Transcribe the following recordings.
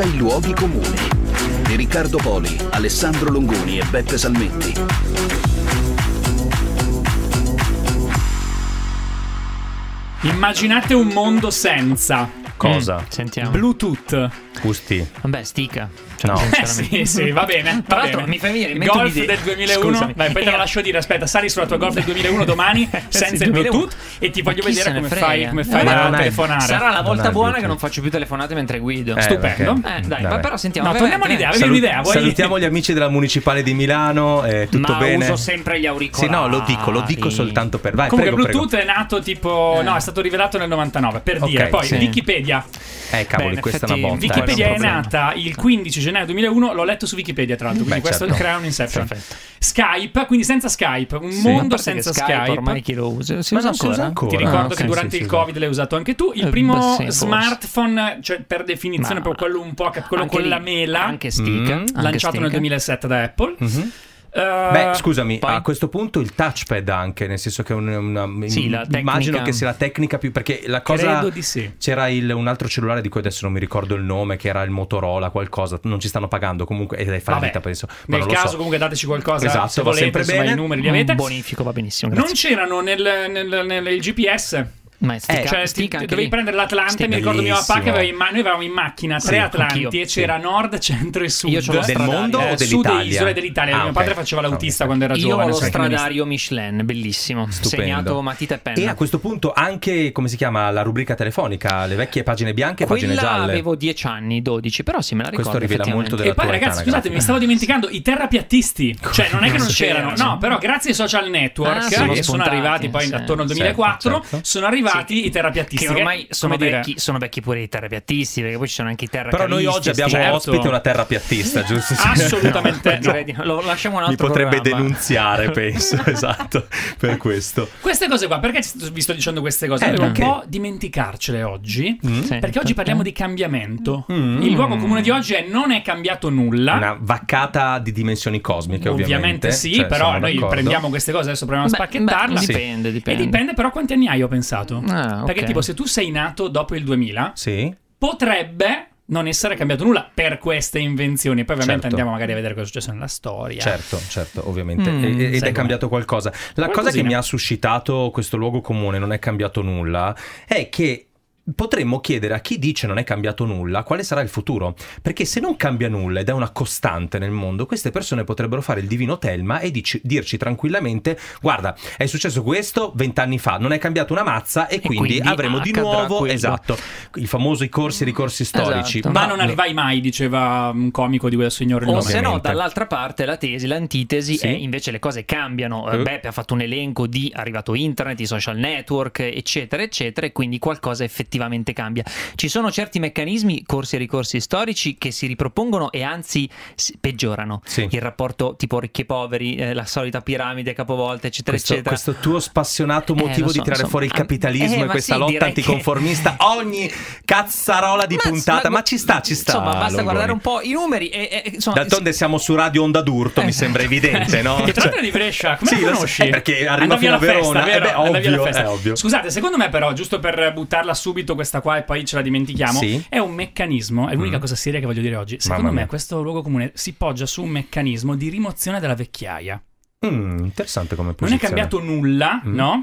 Visita i luoghi comuni di Riccardo Poli, Alessandro Longoni e Beppe Salmetti. Immaginate un mondo senza. Cosa? Mm, sentiamo. Bluetooth. Gusti. Vabbè, stica. Cioè, no, eh, sì, sì, va bene. Tra l'altro, mi fai venire il mente Golf del 2001. Scusami. Vai, poi te lo lascio dire. Aspetta, sali sulla tua Golf del 2001 domani senza il Bluetooth e ti voglio vedere come frega. fai, come fai a telefonare. Sarà la volta buona che non faccio più telefonate mentre guido. Eh, Stupendo. Eh, dai, ma però sentiamo. No, torniamo all'idea. Avevi Salut- un'idea? Vuoi... Salutiamo gli amici della Municipale di Milano. Eh, tutto ma bene. uso sempre gli auricolari. Sì, no, lo dico, lo dico soltanto per. Vai, Comunque, Bluetooth è nato tipo. No, è stato rivelato nel 99. Per dire, poi Wikipedia. Eh, cavoli, questa è una bomba. Eh, Wikipedia è nata il 15 gennaio gennaio 2001, l'ho letto su Wikipedia tra l'altro, quindi Beh, questo certo. crea un inception. Perfetto. Skype, quindi senza Skype, un sì, mondo senza Skype, Skype, Ormai chi lo usa? Si Ma usa, ancora? usa ancora? Ti ricordo ah, che sì, durante sì, il Covid l'hai usato anche tu. Il eh, primo Beh, smartphone, cioè per definizione, Ma... proprio quello un po' quello con lì, la mela, anche stick, mm, lanciato anche nel 2007 da Apple. Mm-hmm Uh, Beh, scusami, poi... a questo punto il touchpad anche, nel senso che è una, una sì, in, immagino che sia la tecnica più perché la cosa Credo di sì. C'era il, un altro cellulare di cui adesso non mi ricordo il nome, che era il Motorola qualcosa, non ci stanno pagando comunque ed è fallita penso. Ma nel caso so. comunque dateci qualcosa esatto, se volete, sempre insomma, bene. i numeri li avete. Un bonifico va benissimo, grazie. Non c'erano nel, nel, nel, nel GPS ma eh, cioè, ti, dovevi lì. prendere l'Atlante. Mi ricordo mio papà che in mano, noi avevamo in macchina tre sì, Atlanti e c'era sì. nord, centro e sud. Io c'ho del mondo eh, o dell'Italia? Sud e isole dell'Italia. Ah, mio okay. padre faceva l'autista okay. quando era io giovane. Io ho lo stradario Michelin, bellissimo. Stupendo. Segnato matita e penna. E a questo punto anche, come si chiama, la rubrica telefonica, le vecchie pagine bianche e pagine gialle. avevo 10 anni, 12, però sì, me la ricordo. Questo rivela molto della E poi ragazzi, scusate, mi stavo dimenticando, i terrapiattisti. Cioè, non è che non c'erano. No, però grazie ai social network, ah, che sono arrivati poi attorno al 2004, certo, certo. sono arrivati arrivati sì. i terrapiattisti. Che ormai sono, vecchi, sono vecchi, pure i terrapiattisti, perché poi ci sono anche i terapiattisti. Però noi oggi abbiamo certo. ospite una terrapiattista, giusto? Assolutamente. no, no. Lo lasciamo un altro Mi potrebbe programma. denunziare, penso, esatto, per questo. Queste cose qua, perché vi sto dicendo queste cose? Eh, un po' dimenticarcele oggi, mm? sì, perché oggi certo. parliamo di cambiamento. Mm. Il luogo comune di oggi è non è cambiato nulla. Una vaccata di dimensioni cosmiche, ovviamente. Ovviamente sì, cioè, però noi prendiamo queste cose, adesso proviamo a spacchettarle. Dipende, dipende. E dipende però quanti anni hai, ho pensato cambiato. Ah, okay. Perché tipo se tu sei nato dopo il 2000, sì. potrebbe non essere cambiato nulla per queste invenzioni. Poi ovviamente certo. andiamo magari a vedere cosa è successo nella storia. Certo, certo, ovviamente. Mm, e, ed è cambiato qualcosa. La Qualcosina. cosa che mi ha suscitato questo luogo comune, non è cambiato nulla, è che potremmo chiedere a chi dice non è cambiato nulla quale sarà il futuro, perché se non cambia nulla ed è una costante nel mondo, queste persone potrebbero fare il divino telma e dici, dirci tranquillamente guarda, è successo questo vent'anni fa, non è cambiato una mazza e, e quindi, quindi, avremo di nuovo, questo. esatto, i famosi corsi e ricorsi esatto. storici. Esatto. Ma, Ma, non arrivai mai, diceva un comico di quel signore. O se no, dall'altra parte la tesi, l'antitesi sì. è eh, invece le cose cambiano. Uh. Beppe ha fatto un elenco di arrivato internet, i social network, eccetera, eccetera, e quindi qualcosa effettivamente effettivamente cambia. Ci sono certi meccanismi, corsi e ricorsi storici, che si ripropongono e anzi peggiorano. Sì. Il rapporto tipo ricchi e poveri, eh, la solita piramide capovolta, eccetera, questo, eccetera. Questo tuo spassionato eh, motivo eh, so, di tirare so, fuori il capitalismo eh, e questa sì, lotta anticonformista, che... ogni cazzarola di ma, puntata, ma, ma, ci sta, ci sta. Insomma, basta Longoni. guardare un po' i numeri. E, insomma, D'altronde siamo su Radio Onda d'Urto, mi eh. sembra evidente, no? Che tra cioè, di Brescia, come sì, conosci? perché arriva fino a Verona, eh festa, vero? Beh, ovvio, ovvio. Scusate, secondo me però, giusto per buttarla subito subito questa qua e poi ce la dimentichiamo. Sì. È un meccanismo, è l'unica mm. cosa seria che voglio dire oggi. Secondo me questo luogo comune si poggia su un meccanismo di rimozione della vecchiaia. Mm, interessante come posizione. Non è cambiato nulla, mm. no?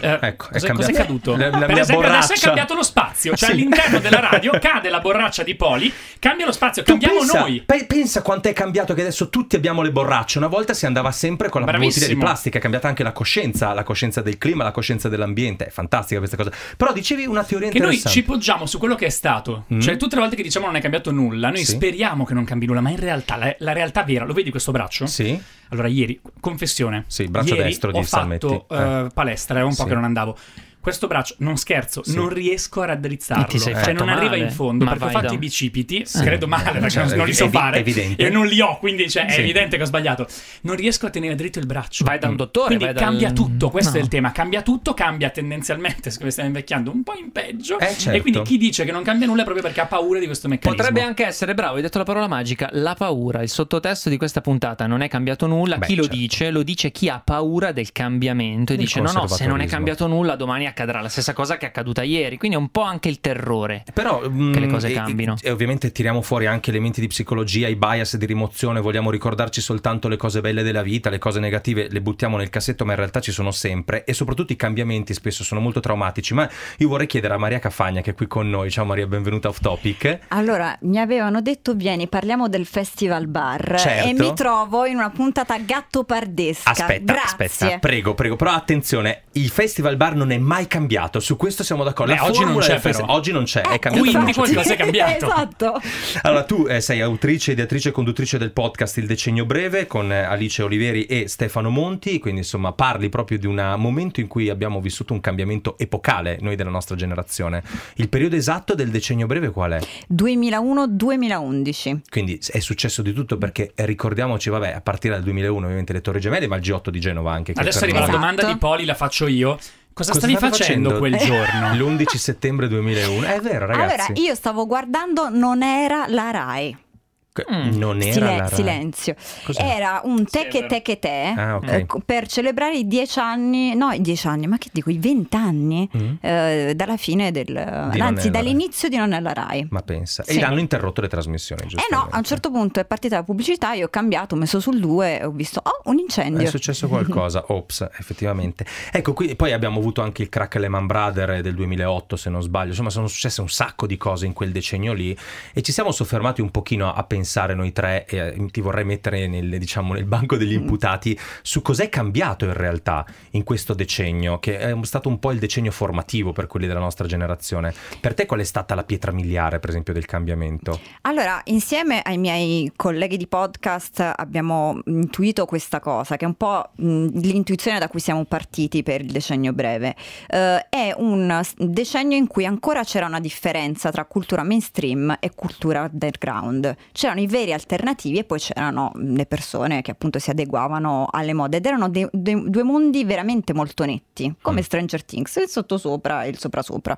Eh, ecco, cosa, è, cambiato... Cos'è caduto? La, la per esempio, borraccia. adesso è cambiato lo spazio, cioè sì. all'interno della radio cade la borraccia di Poli, cambia lo spazio, tu cambiamo pensa, noi. Pe- pensa quanto è cambiato che adesso tutti abbiamo le borracce. Una volta si andava sempre con la bottiglia di plastica, è cambiata anche la coscienza, la coscienza del clima, la coscienza dell'ambiente. È fantastica questa cosa. Però dicevi una teoria che interessante. Che noi ci poggiamo su quello che è stato. Mm. Cioè, tutte le volte che diciamo non è cambiato nulla, noi sì. speriamo che non cambi nulla, ma in realtà la, la realtà vera, lo vedi questo braccio? Sì. Allora, ieri, con confessione. Sì, braccio Ieri destro di ho fatto, Eh. Uh, palestra, era un po' che non andavo questo braccio, non scherzo, sì. non riesco a raddrizzarlo. cioè, non male. arriva in fondo ma perché ho fatto da... i bicipiti, sì. credo male perché cioè, non, li so fare. Evidente. E non li ho, quindi cioè, è evidente che ho sbagliato. Non riesco a tenere dritto il braccio. Vai da un dottore. Quindi cambia dal... tutto, questo no. è il tema. Cambia tutto, cambia tendenzialmente, siccome stiamo invecchiando un po' in peggio. Eh, certo. E quindi certo. chi dice che non cambia nulla è proprio perché ha paura di questo meccanismo. Potrebbe anche essere, bravo, hai detto la parola magica, la paura. Il sottotesto di questa puntata non è cambiato nulla. Beh, chi certo. lo dice? Lo dice chi ha paura del cambiamento e il dice no, no, se non è cambiato nulla domani accadrà la stessa cosa che è accaduta ieri. Quindi è un po' anche il terrore Però, che mm, le cose cambino. E, e, ovviamente tiriamo fuori anche elementi di psicologia, i bias di rimozione. Vogliamo ricordarci soltanto le cose belle della vita, le cose negative le buttiamo nel cassetto, ma in realtà ci sono sempre. E soprattutto i cambiamenti spesso sono molto traumatici. Ma io vorrei chiedere a Maria Cafagna, che è qui con noi. Ciao Maria, benvenuta Off Topic. Allora, mi avevano detto: vieni, parliamo del festival bar. Certo. E mi trovo in una puntata gattopardesca. Aspetta, Grazie. aspetta, prego, prego. Però attenzione, il festival bar non è mai mai cambiato, su questo siamo d'accordo. Beh, oggi non c'è però. Oggi non c'è, eh, è cambiato. Quindi qualcosa è cambiato. esatto. Allora tu eh, sei autrice, ideatrice e conduttrice del podcast Il Decennio Breve con eh, Alice Oliveri e Stefano Monti, quindi insomma parli proprio di un momento in cui abbiamo vissuto un cambiamento epocale noi della nostra generazione. Il periodo esatto del Decennio Breve qual è? 2001-2011. Quindi è successo di tutto perché ricordiamoci, vabbè, a partire dal 2001 ovviamente le Torri Gemelle, ma il G8 di Genova anche. Adesso arriva la domanda di esatto. Poli, la faccio io. Cosa, Cosa stavi facendo, facendo quel giorno? L'11 settembre 2001. È vero, ragazzi. Allora, io stavo guardando Non era la Rai. Mm. Non era Silen- Silenzio. Cos'è? Era un te che te che te ah, eh, per celebrare i dieci anni, no, i dieci anni, ma che dico, i vent'anni mm. eh, dalla fine del, di anzi dall'inizio Rai. di Non alla Rai. Ma pensa, sì. e hanno interrotto le trasmissioni, giusto? Eh no, a un certo punto è partita la pubblicità, io ho cambiato, ho messo sul 2 ho visto, oh, un incendio. È successo qualcosa, ops, effettivamente. Ecco, qui, poi abbiamo avuto anche il crack Lehman Brothers del 2008, se non sbaglio, insomma sono successe un sacco di cose in quel decennio lì e ci siamo soffermati un pochino a pensare pensare noi tre, e eh, ti vorrei mettere nel, diciamo, nel banco degli mm. imputati, su cos'è cambiato in realtà in questo decennio, che è stato un po' il decennio formativo per quelli della nostra generazione. Per te qual è stata la pietra miliare, per esempio, del cambiamento? Allora, insieme ai miei colleghi di podcast abbiamo intuito questa cosa, che è un po' mm, l'intuizione da cui siamo partiti per il decennio breve. Eh, è un decennio in cui ancora c'era una differenza tra cultura mainstream e cultura underground. C'era c'erano i veri alternativi e poi c'erano le persone che appunto si adeguavano alle mode ed erano de- de- due mondi veramente molto netti, come mm. Stranger Things, il sottosopra e il soprasopra.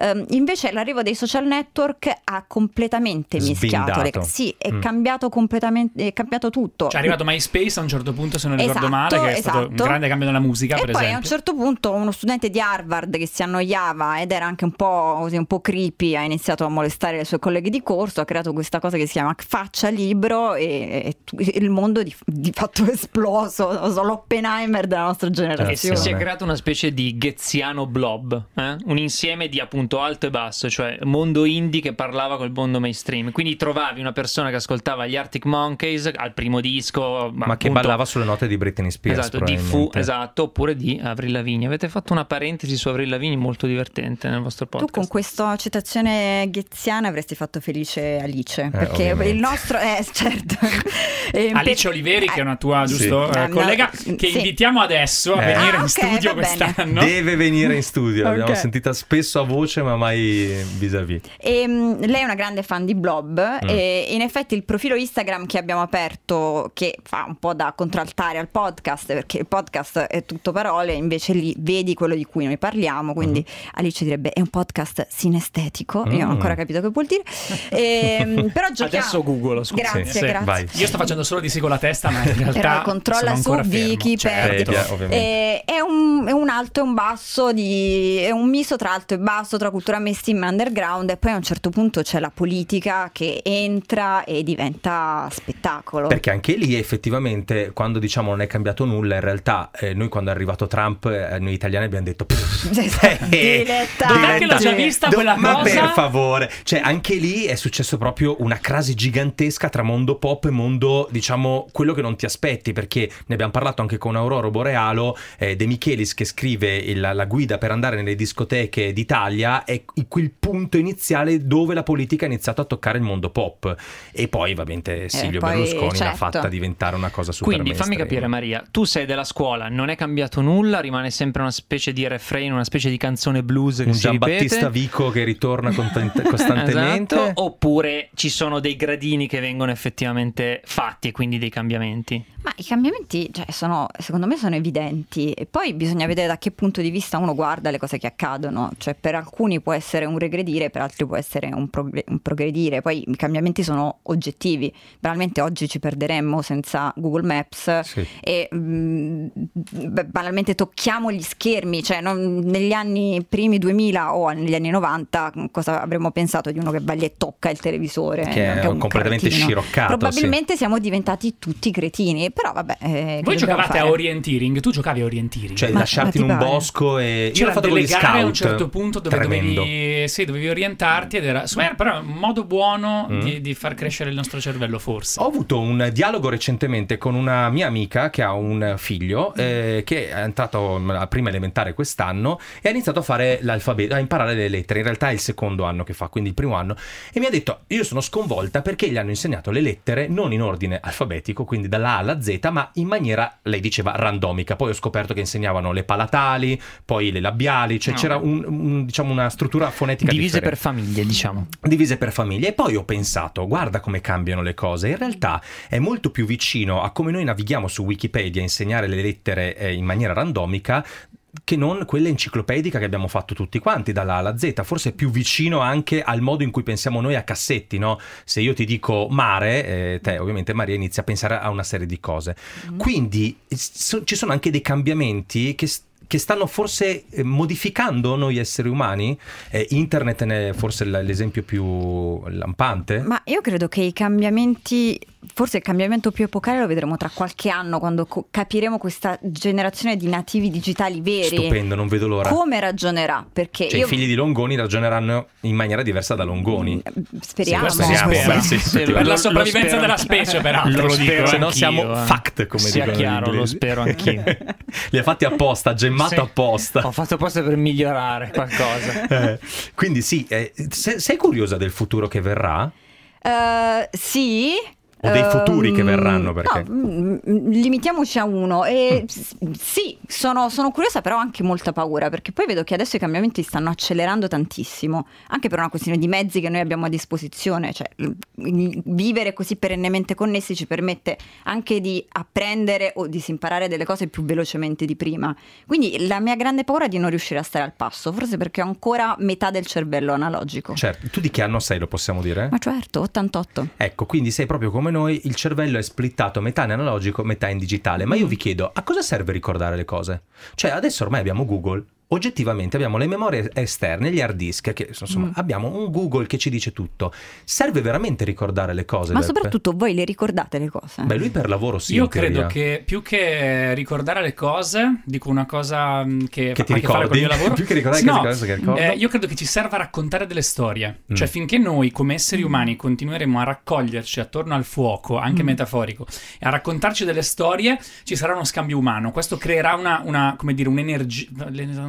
Um, invece l'arrivo dei social network ha completamente mischiato, le, sì, è mm. cambiato completamente, è cambiato tutto. Cioè è arrivato MySpace a un certo punto, se non ricordo esatto, male, che è esatto. stato un esatto. grande cambio nella musica, e per poi esempio. a un certo punto uno studente di Harvard che si annoiava ed era anche un po', così, un po creepy, ha iniziato a molestare le sue colleghe di corso, ha creato questa cosa che si chiama faccia libro e, e il mondo di, di fatto è esploso, sono l'Oppenheimer della nostra eh, generazione. E si è creato una specie di gheziano blob, eh? un insieme di appunto alto e basso, cioè mondo indie che parlava col mondo mainstream. Quindi trovavi una persona che ascoltava gli Arctic Monkeys al primo disco, ma, ma che ballava sulle note di Britney Spears. Esatto, di Fu, esatto, oppure di Avril Lavigne. Avete fatto una parentesi su Avril Lavigne molto divertente nel vostro podcast. Tu con questa citazione gheziana avresti fatto felice Alice, eh, perché ovviamente il nostro, eh, certo. Eh, Alice per... Oliveri, che è una tua giusto, sì. eh, collega, no, no. che sì. invitiamo adesso a eh. venire ah, in okay, studio quest'anno. Deve venire in studio, okay. l'abbiamo sentita spesso a voce, ma mai vis-à-vis. -vis. Ehm, lei è una grande fan di Blob. Mm. E in effetti il profilo Instagram che abbiamo aperto, che fa un po' da contraltare al podcast, perché il podcast è tutto parole, invece lì vedi quello di cui noi parliamo. Quindi mm. Alice direbbe: è un podcast sinestetico. Mm. Io non ho ancora capito che vuol dire. E, ehm, però giochiamo. Adesso Google. Scusa. Grazie, sì, grazie. Vai. Io sto facendo solo di sì con la testa, ma in realtà. Però controlla su Wiki, cioè, certo. Eh, è, un, è, un, alto e un basso, di, è un misto tra alto e basso, tra cultura mainstream e underground. E poi a un certo punto c'è la politica che entra e diventa spettacolo. Perché anche lì effettivamente quando diciamo non è cambiato nulla, in realtà eh, noi quando è arrivato Trump, eh, noi italiani abbiamo detto. Dilettante. Dov'è che l'ho già vista quella ma cosa? Ma per favore, cioè anche lì è successo proprio una crasi gigante gigantesca tra mondo pop e mondo, diciamo, quello che non ti aspetti, perché ne abbiamo parlato anche con Aurora Borealo, eh, De Michelis che scrive il, la guida per andare nelle discoteche d'Italia, è quel punto iniziale dove la politica ha iniziato a toccare il mondo pop. E poi, ovviamente, eh, Silvio eh, poi, Berlusconi certo. l'ha fatta diventare una cosa super Quindi mainstream. fammi capire, eh. Maria, tu sei della scuola, non è cambiato nulla, rimane sempre una specie di refrain, una specie di canzone blues che Un Gian Battista Vico che ritorna costantemente? esatto. Oppure ci sono dei gradini gradini che vengono effettivamente fatti e quindi dei cambiamenti. Ma i cambiamenti cioè, sono, secondo me sono evidenti e poi bisogna vedere da che punto di vista uno guarda le cose che accadono, cioè per alcuni può essere un regredire, per altri può essere un, prog- un progredire, poi i cambiamenti sono oggettivi, banalmente oggi ci perderemmo senza Google Maps sì. e mh, mm, banalmente tocchiamo gli schermi, cioè non, negli anni primi 2000 o negli anni 90 mm, cosa avremmo pensato di uno che va lì e tocca il televisore? Che, è, completamente cretino. sciroccato. Probabilmente sì. siamo diventati tutti cretini però vabbè. Eh, Voi giocavate fare? a orienteering, tu giocavi a orienteering. Cioè, ma, lasciati ma in un pare? bosco e. C'era fatto delle gare scout. a un certo punto dove dovevi, sì, dovevi orientarti. Ed era. Insomma, però un modo buono mm. di, di, far crescere il nostro cervello, forse. Ho avuto un dialogo recentemente con una mia amica che ha un figlio mm. eh, che è entrato mm, a prima elementare quest'anno e ha iniziato a fare l'alfabeto, a imparare le lettere. In realtà è il secondo anno che fa, quindi il primo anno. E mi ha detto: Io sono sconvolta perché gli hanno insegnato le lettere non in ordine alfabetico, quindi dalla A alla Z, ma in maniera, lei diceva, randomica. Poi ho scoperto che insegnavano le palatali, poi le labiali, cioè no. Ah, c'era un, un, diciamo, una struttura fonetica Divise differente. per famiglie, diciamo. Divise per famiglie. E poi ho pensato, guarda come cambiano le cose. In realtà è molto più vicino a come noi navighiamo su Wikipedia a insegnare le lettere eh, in maniera randomica che non quella enciclopedica che abbiamo fatto tutti quanti dalla A alla Z, forse è più vicino anche al modo in cui pensiamo noi a cassetti, no? Se io ti dico mare, eh, te ovviamente Maria inizia a pensare a una serie di cose. Mm. Quindi so, ci sono anche dei cambiamenti che che stanno forse eh, modificando noi esseri umani? Eh, internet è forse l'esempio più lampante? Ma io credo che i cambiamenti forse il cambiamento più epocale lo vedremo tra qualche anno quando capiremo questa generazione di nativi digitali veri. Stupendo, non vedo l'ora. Come ragionerà? Perché cioè, io... i figli di Longoni ragioneranno in maniera diversa da Longoni. Mm, eh, speriamo. Sì, speriamo. speriamo. Sì, sì, per la sopravvivenza della specie, peraltro. Lo, dico, se no siamo eh. fact, come Sia dicono chiaro, lo spero anch'io. Li ha fatti apposta, gemmato apposta. Ho fatto apposta per migliorare qualcosa. Eh. quindi sì, eh, sei, sei curiosa del futuro che verrà? Uh, sì, o dei futuri um, che ehm, verranno perché... No, mm, mm, limitiamoci a uno. E mm. Sì, sono, sono, curiosa però ho anche molta paura perché poi vedo che adesso i cambiamenti stanno accelerando tantissimo, anche per una questione di mezzi che noi abbiamo a disposizione, cioè vivere così perennemente connessi ci permette anche di apprendere o di imparare delle cose più velocemente di prima. Quindi la mia grande paura è di non riuscire a stare al passo, forse perché ho ancora metà del cervello analogico. Certo, tu di che anno sei lo possiamo dire? Ma certo, 88. Ecco, quindi sei proprio come come noi, il cervello è splittato metà in analogico, metà in digitale. Ma io mm. vi chiedo, a cosa serve ricordare le cose? Cioè, adesso ormai abbiamo Google, oggettivamente abbiamo le memorie esterne, gli hard disk, che insomma mm. abbiamo un Google che ci dice tutto. Serve veramente ricordare le cose. Ma Beppe? soprattutto voi le ricordate le cose? Beh, lui per lavoro sì. Io credo che più che ricordare le cose, dico una cosa mm, che, che ti ricordi, che lavoro. più che ricordare no, che, che ricordo. Eh, io credo che ci serva raccontare delle storie. Cioè, mm. Cioè finché noi come esseri umani continueremo a raccoglierci attorno al fuoco, anche mm. metaforico, e a raccontarci delle storie, ci sarà uno scambio umano. Questo creerà una, una come dire, un'energia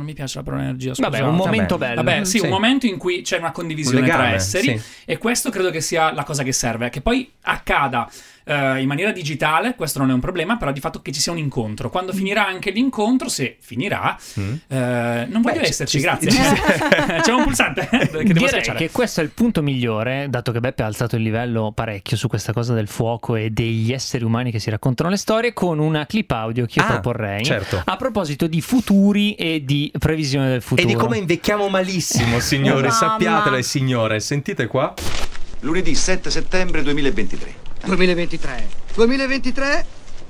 mi piace la parola energia. Scusate. Vabbè, un momento Vabbè. bello. Vabbè, sì, sì, un momento in cui c'è una condivisione un legame, tra esseri. Sì. E questo credo che sia la cosa che serve. Che poi accada eh, in maniera digitale, questo non è un problema, però di fatto che ci sia un incontro. Quando finirà anche l'incontro, se finirà, mm. eh, non voglio Beh, esserci, ci, grazie. Ci, c'è un pulsante eh, che devo Direi che questo è il punto migliore, dato che Beppe ha alzato il livello parecchio su questa cosa del fuoco e degli esseri umani che si raccontano le storie, con una clip audio che io ah, proporrei certo. a proposito di futuri e di previsione del futuro. E di come invecchiamo malissimo, signore, oh, sappiatelo e eh, signore, sentite qua. Lunedì 7 settembre 2023. 2023. 2023?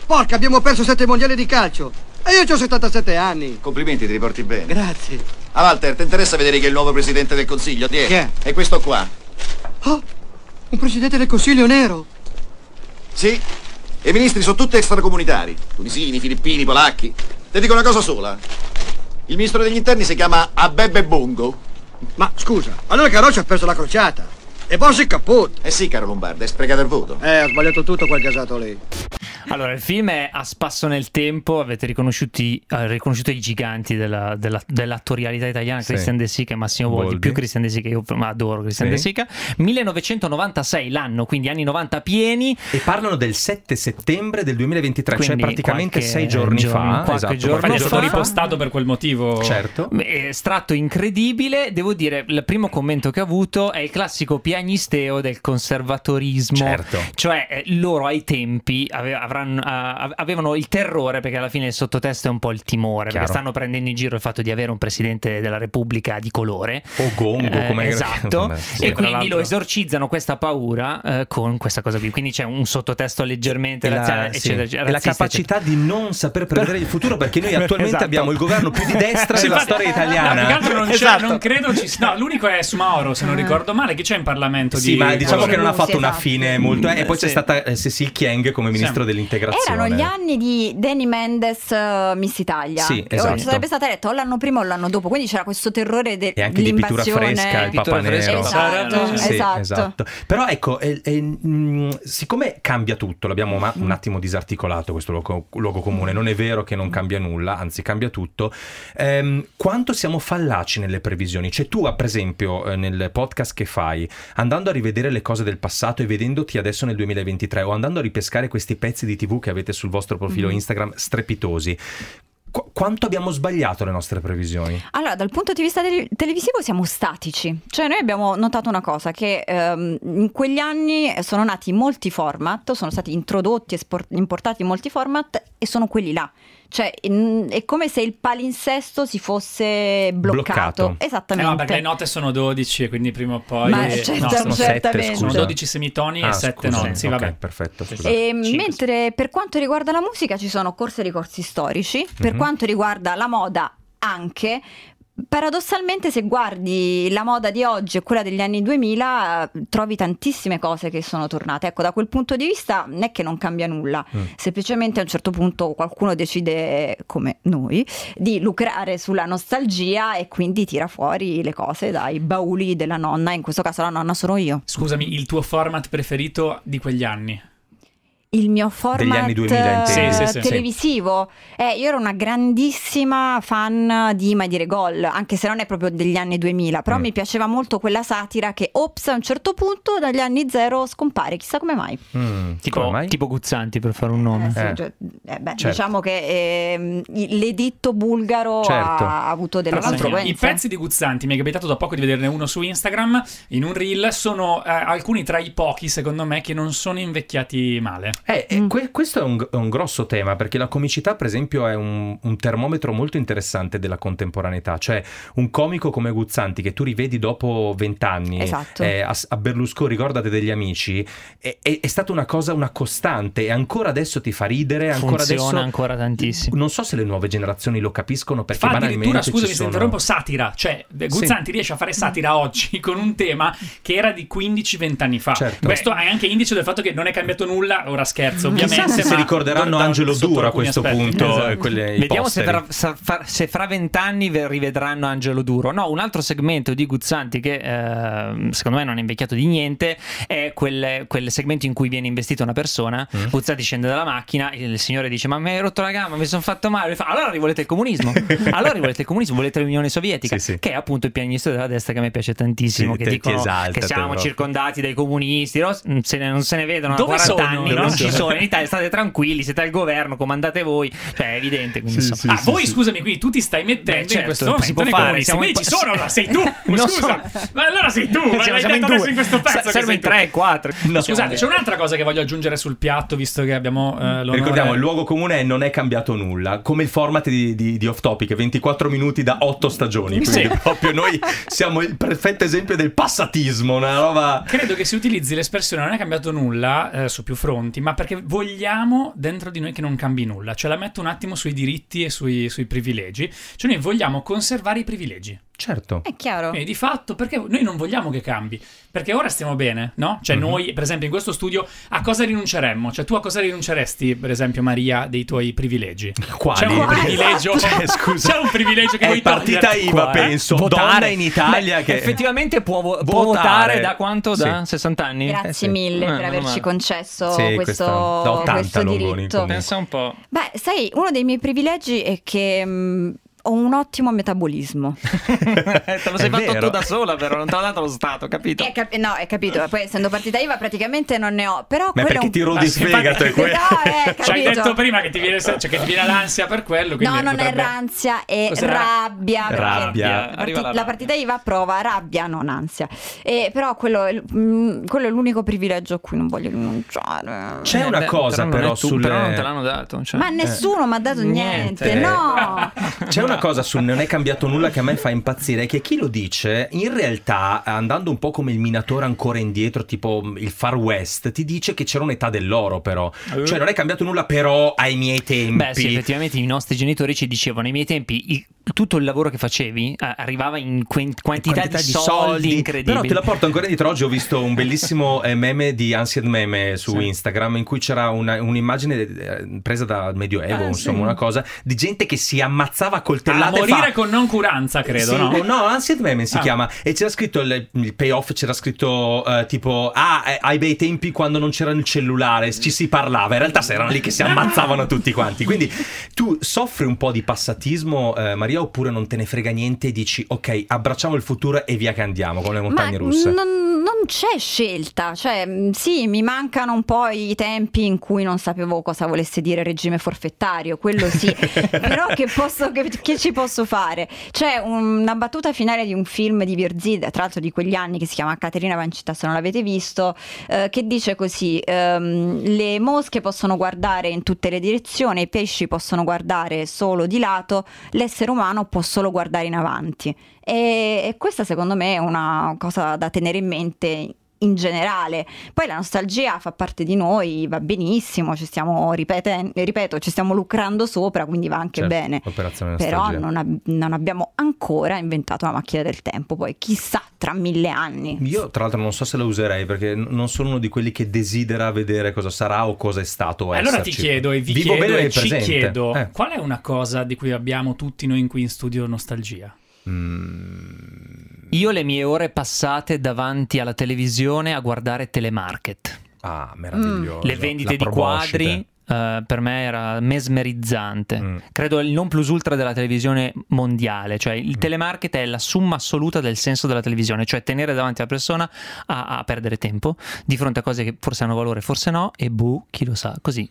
Porca, abbiamo perso sette mondiali di calcio. E io ho 77 anni. Complimenti, ti riporti bene. Grazie. Ah, Walter, ti interessa vedere che il nuovo presidente del consiglio? Ti è? Chi è? È questo qua. Oh, un presidente del consiglio nero. Sì, e i ministri sono tutti extracomunitari. Tunisini, filippini, polacchi. Ti dico una cosa sola. Il ministro degli interni si chiama Abebe Bongo. Ma scusa, allora Carroccio ha perso la crociata. E poi Bosi Caput. Eh sì, caro Lombardo, è sprecato il voto. Eh, ha sbagliato tutto quel casato lì. Allora, il film è a spasso nel tempo, avete eh, riconosciuto i giganti della, della, dell'attorialità italiana, sì. Christian De Sica e Massimo Boldi, più Christian De Sica, io adoro Christian sì. De Sica. 1996 l'anno, quindi anni 90 pieni. E parlano del 7 settembre del 2023, cioè quindi cioè praticamente sei giorni, giorni fa. Qualche esatto, giorno Infatti è stato fa. ripostato per quel motivo. Certo. Eh, è stratto incredibile, devo dire, il primo commento che ho avuto è il classico PI piagnisteo del conservatorismo. Certo. Cioè, eh, loro ai tempi avranno, avevano il terrore, perché alla fine il sottotesto è un po' il timore, Chiaro. perché stanno prendendo in giro il fatto di avere un presidente della Repubblica di colore. O gongo, eh, come Esatto. sì, e quindi lo esorcizzano questa paura eh, con questa cosa qui. Quindi c'è un sottotesto leggermente la, razziale, sì. eccetera, razzista, la capacità di non saper prevedere il futuro, perché noi attualmente esatto. abbiamo il governo più di destra della storia italiana. No, non, esatto. non credo ci sia. No, l'unico è Sumaoro, se non eh. ricordo male, che c'è in Parlamento Parlamento sì, di ma diciamo che non ha fatto una esatto. fine molto. Mm, eh, e poi sì. c'è stata eh, Cecil Chiang come ministro sì. dell'integrazione. Erano gli anni di Danny Mendes uh, Miss Italia. Sì, esatto. Ci sarebbe stata eletta o l'anno prima o l'anno dopo, quindi c'era questo terrore del E anche di pittura fresca, il Papa Nero. Esatto, sì, esatto. esatto. Però ecco, eh, eh mh, siccome cambia tutto, l'abbiamo un mm. attimo disarticolato questo luogo, luogo, comune, non è vero che non cambia nulla, anzi cambia tutto, ehm, quanto siamo fallaci nelle previsioni? Cioè tu, per esempio, eh, nel podcast che fai, andando a rivedere le cose del passato e vedendoti adesso nel 2023 o andando a ripescare questi pezzi di tv che avete sul vostro profilo mhm. Instagram strepitosi, Qu quanto abbiamo sbagliato le nostre previsioni? Allora, dal punto di vista televisivo siamo statici, cioè noi abbiamo notato una cosa, che ehm, in quegli anni sono nati molti format, sono stati introdotti e importati molti format e sono quelli là cioè, è come se il palinsesto si fosse bloccato. bloccato. Eh, esattamente. Eh, no, perché le note sono 12, quindi prima o poi. Ma eh, certo, no, sono, 7, certo, sono 12 semitoni ah, e 7 note. Sì, okay, perfetto. E, mentre per quanto riguarda la musica, ci sono corsi e ricorsi storici. Per mm -hmm. quanto riguarda la moda, anche Paradossalmente, se guardi la moda di oggi e quella degli anni 2000, trovi tantissime cose che sono tornate. Ecco, da quel punto di vista non è che non cambia nulla, mm. semplicemente a un certo punto qualcuno decide, come noi, di lucrare sulla nostalgia e quindi tira fuori le cose dai bauli della nonna, in questo caso la nonna sono io. Scusami, il tuo format preferito di quegli anni? il mio format 2000, eh, sì, sì, sì, televisivo. Eh, io ero una grandissima fan di Mai dire gol, anche se non è proprio degli anni 2000, però mm. mi piaceva molto quella satira che ops a un certo punto dagli anni zero scompare, chissà come mai. Mm. Tipo, come mai? tipo, Guzzanti per fare un eh, nome. Eh, eh. Cioè, eh, beh, certo. Diciamo che ehm, l'editto bulgaro certo. ha avuto delle conseguenze. I pezzi di Guzzanti, mi è capitato da poco di vederne uno su Instagram, in un reel, sono alcuni tra i pochi secondo me che non sono invecchiati male. Eh, eh, mm. que questo è un, un, grosso tema perché la comicità, per esempio, è un, un, termometro molto interessante della contemporaneità. Cioè, un comico come Guzzanti, che tu rivedi dopo vent'anni esatto. eh, a, a, Berlusconi, ricordate degli amici, è, è, è, stata una cosa, una costante e ancora adesso ti fa ridere. Ancora Funziona adesso, ancora tantissimo. Non so se le nuove generazioni lo capiscono perché fa banalmente. Scusami se interrompo, satira. Cioè, Guzzanti sì. riesce a fare satira oggi con un tema che era di 15-20 anni fa. Certo. Questo è anche indice del fatto che non è cambiato nulla. Ora scherzo, ovviamente. Chissà se si ricorderanno da, Angelo Duro a questo aspetti. punto. Esatto. Quelle, Vediamo se se fra, vent'anni rivedranno Angelo Duro. No, un altro segmento di Guzzanti che eh, secondo me non è invecchiato di niente è quel, quel segmento in cui viene investita una persona. Mm. Guzzanti scende dalla macchina, e il signore dice: Ma mi hai rotto la gamba, mi sono fatto male. Fa, allora rivolete il comunismo. allora rivolete il comunismo, volete l'Unione Sovietica, sì, sì. che è appunto il pianista della destra che a me piace tantissimo. Sì, che dicono esalta, che siamo però. circondati dai comunisti, no? se ne, non se ne vedono Dove 40 sono? anni. No? ci esatto. sono in Italia, state tranquilli, siete al governo, comandate voi. Cioè, è evidente. Quindi, sì, so. sì, ah, sì, voi scusami, quindi tu ti stai mettendo Beh, certo, in questo momento si può fare, siamo in... ci sono, allora sei tu. Ma scusa, so. ma allora sei tu. Ma siamo, siamo in questo pezzo. serve in tre quattro No, Scusate, c'è un'altra cosa che voglio aggiungere sul piatto, visto che abbiamo. Eh, Ricordiamo, il luogo comune non è cambiato nulla. Come il format di, di, di off topic, 24 minuti da 8 stagioni. Quindi proprio noi siamo il perfetto esempio del passatismo. Una roba. Credo che si utilizzi l'espressione non è cambiato nulla eh, su più fronti, ma ma perché vogliamo dentro di noi che non cambi nulla. Cioè la metto un attimo sui diritti e sui, sui privilegi. Cioè noi vogliamo conservare i privilegi. Certo. È chiaro. E eh, di fatto, perché noi non vogliamo che cambi, perché ora stiamo bene, no? Cioè mm-hmm. noi, per esempio, in questo studio, a cosa rinunceremmo? Cioè tu a cosa rinunceresti, per esempio, Maria, dei tuoi privilegi? Quali? C'è un privilegio, esatto. scusa. C'è un privilegio che è vuoi partita togliere. IVA, qua, eh. penso, votare. Donna in Italia Beh, che... Effettivamente può, vo- può votare. votare. da quanto? Da sì. 60 anni? Grazie eh sì. mille eh, per averci concesso sì, questo, da 80 questo diritto. Pensa un po'. Beh, sai, uno dei miei privilegi è che... Mh, mm, ho un ottimo metabolismo. te lo sei è fatto vero. tu da sola, però non te l'ha dato lo Stato, capito? È eh, cap no, è eh, capito. Poi essendo partita IVA praticamente non ne ho. Però Ma perché ti rodi sfegato è quello. Ah, no, eh, Ci hai detto prima che ti viene, cioè, che ti viene l'ansia per quello. No, non potrebbe... è l'ansia, è rabbia. Rabbia. Perché la, partita IVA prova rabbia, non ansia. E, però quello è, mm, l'unico privilegio a cui non voglio rinunciare. C'è eh, una beh, cosa però, però, sulle... però non te l'hanno dato. Cioè. Ma nessuno eh. mi ha dato niente, niente. no. C'è una cosa su non è cambiato nulla che a me fa impazzire, è che chi lo dice, in realtà, andando un po' come il minatore ancora indietro, tipo mm, il Far West, ti dice che c'era un'età dell'oro però. Eh. Cioè non è cambiato nulla però ai miei tempi. Beh sì, effettivamente i nostri genitori ci dicevano ai miei tempi tutto il lavoro che facevi arrivava in quantità, quantità di, di, soldi, soldi incredibili. Però te la porto ancora indietro. Oggi ho visto un bellissimo eh, meme di Ansied Meme su sì. Instagram in cui c'era un'immagine eh, presa dal Medioevo, ah, insomma, sì. una cosa di gente che si ammazzava col coltellate. A morire fa... con noncuranza, credo, sì, no? No, Ansied Meme si ah. chiama. E c'era scritto il, il payoff, c'era scritto uh, tipo, ah, ai bei tempi quando non c'era il cellulare, ci si parlava. In realtà erano lì che si ammazzavano tutti quanti. Quindi tu soffri un po' di passatismo, eh, Maria oppure non te ne frega niente e dici ok, abbracciamo il futuro e via che andiamo con le montagne Ma russe? Non non c'è scelta, cioè mm, sì, mi mancano un po' i tempi in cui non sapevo cosa volesse dire regime forfettario, quello sì, però che, posso, che, che, ci posso fare? C'è una battuta finale di un film di Virzid, tra l'altro di quegli anni, che si chiama Caterina Vancita, se non l'avete visto, eh, che dice così, ehm, le mosche possono guardare in tutte le direzioni, i pesci possono guardare solo di lato, l'essere umano può solo guardare in avanti. e questa secondo me è una cosa da tenere in mente arte in generale. Poi la nostalgia fa parte di noi, va benissimo, ci stiamo, ripeten- ripeto, ci stiamo lucrando sopra, quindi va anche certo, bene. Però non, ab- non, abbiamo ancora inventato la macchina del tempo, poi chissà tra mille anni. Io tra l'altro non so se la userei perché non sono uno di quelli che desidera vedere cosa sarà o cosa è stato. Allora ti chiedo e vi Vivo chiedo e ci chiedo, eh. qual è una cosa di cui abbiamo tutti noi in qui in studio nostalgia? Mm io le mie ore passate davanti alla televisione a guardare telemarket. Ah, mm. meraviglioso. Le vendite di quadri Uh, per me era mesmerizzante. Mm. Credo il non plus ultra della televisione mondiale, cioè il mm. telemarket è la summa assoluta del senso della televisione, cioè tenere davanti la persona a, a, perdere tempo di fronte a cose che forse hanno valore, forse no, e boh, chi lo sa, così.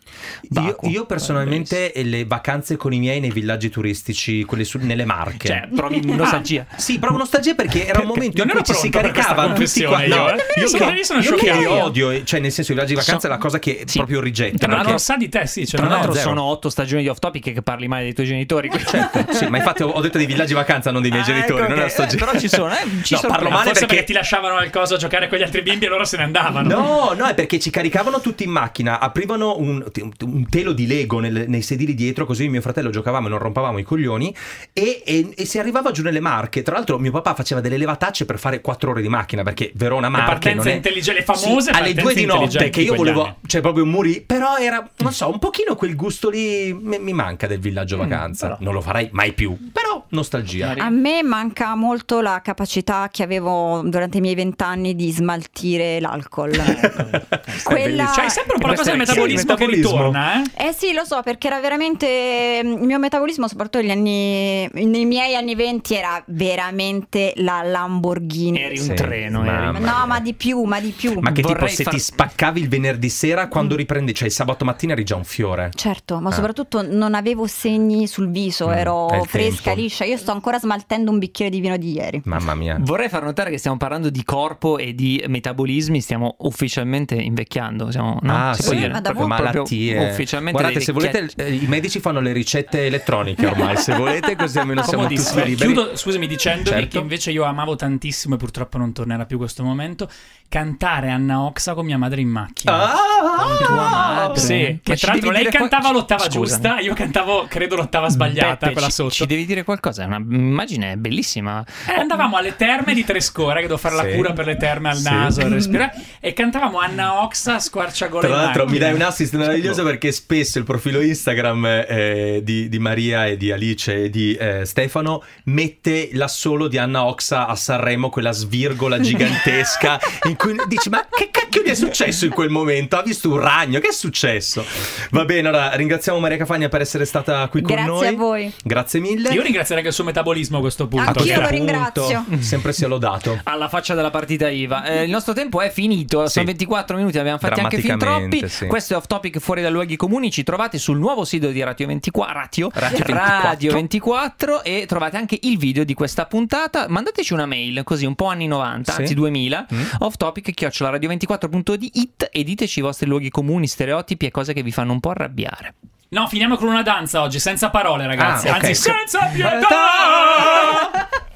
io, io, personalmente le vacanze con i miei nei villaggi turistici, quelle su, nelle Marche. Cioè, provi ah, nostalgia. Ah, sì, provo nostalgia perché era un momento in cui ci si caricava tutti qua. Io, no, io, eh. io, sono io, sono io, io odio, cioè nel senso i villaggi di vacanza so, è la cosa che sì. proprio rigetto. non sa di te sì, ce cioè, Tra l'altro sono otto stagioni di off topic che parli male dei tuoi genitori. Certo, sì, ma infatti ho detto dei villaggi vacanza, non dei miei ah, genitori, ecco non okay. sto eh, Però ci sono, eh, ci no, sono parlo male forse perché... perché... ti lasciavano al coso a giocare con gli altri bimbi e loro se ne andavano. No, no, è perché ci caricavano tutti in macchina, aprivano un, un telo di Lego nel, nei sedili dietro, così mio fratello giocavamo e non rompavamo i coglioni e, e, e si arrivava giù nelle Marche. Tra l'altro mio papà faceva delle levatacce per fare quattro ore di macchina perché Verona Marche le partenze è... intelligenti, le famose sì, alle due di notte che io volevo, anni. cioè proprio morì, però era non so so, un pochino quel gusto lì mi manca del villaggio mm, vacanza. Però. Non lo farei mai più, però nostalgia. A me manca molto la capacità che avevo durante i miei vent'anni di smaltire l'alcol. Eh, ecco. eh, Quella... C'hai sempre un po' la cosa del metabolismo, che ritorna, eh? Eh sì, lo so, perché era veramente... Mm, il mio metabolismo, soprattutto negli anni... nei miei anni venti, era veramente la Lamborghini. Eri un sì, treno, Eri. No, ma di più, ma di più. Ma che Vorrei tipo, se ti spaccavi il venerdì sera, quando mm. riprendi, cioè il sabato mattina eri già un fiore. Certo, ma eh. soprattutto non avevo segni sul viso, mm, ero fresca, tempo. liscia. Io sto ancora smaltendo un bicchiere di vino di ieri. Mamma mia. Vorrei far notare che stiamo parlando di corpo e di metabolismi, stiamo ufficialmente invecchiando. Siamo, no? Ah, si sì, dire, ma proprio, malattie. Proprio ufficialmente Guardate, se volete, eh, i medici fanno le ricette elettroniche ormai, se volete, così almeno siamo tutti liberi. Chiudo, scusami, dicendo certo. che invece io amavo tantissimo e purtroppo non tornerà più questo momento, cantare Anna Oxa con mia madre in macchina. Ah! Con tua madre. Sì, che Ma tra l'altro lei cantava qual... l'ottava Scusami. giusta, io cantavo credo l'ottava mm, sbagliata, Beppe, quella sotto. Ci, devi dire qualcosa, è un'immagine bellissima. Eh, andavamo alle terme di Trescore, che devo fare sì. la cura per le terme al sì. naso, al respirare, e cantavamo Anna Oxa squarciagole. Tra l'altro mi dai un assist meraviglioso perché spesso il profilo Instagram eh, di, di, Maria e di Alice e di eh, Stefano mette l'assolo di Anna Oxa a Sanremo, quella svirgola gigantesca in cui dici ma che cazzo che gli è successo in quel momento? Ha visto un ragno? Che è successo? Va bene, allora ringraziamo Maria Cafagna per essere stata qui Grazie con noi. Grazie a voi. Grazie mille. Io ringrazio anche il suo metabolismo a questo punto. Anch'io lo ringrazio. Sempre sia lodato. Alla faccia della partita IVA. Eh, il nostro tempo è finito, sì. sono 24 minuti, abbiamo fatti anche fin troppi. Sì. Questo è off topic fuori dai luoghi comuni, ci trovate sul nuovo sito di Radio 24, Radio, Radio 24. Radio 24 e trovate anche il video di questa puntata. Mandateci una mail, così un po' anni 90, sì. anzi 2000, mm. off topic chiocciola radio 24 24.it e diteci i vostri luoghi comuni, stereotipi e cose che vi fanno un po' arrabbiare. No, finiamo con una danza oggi, senza parole ragazzi, ah, okay. anzi senza pietà!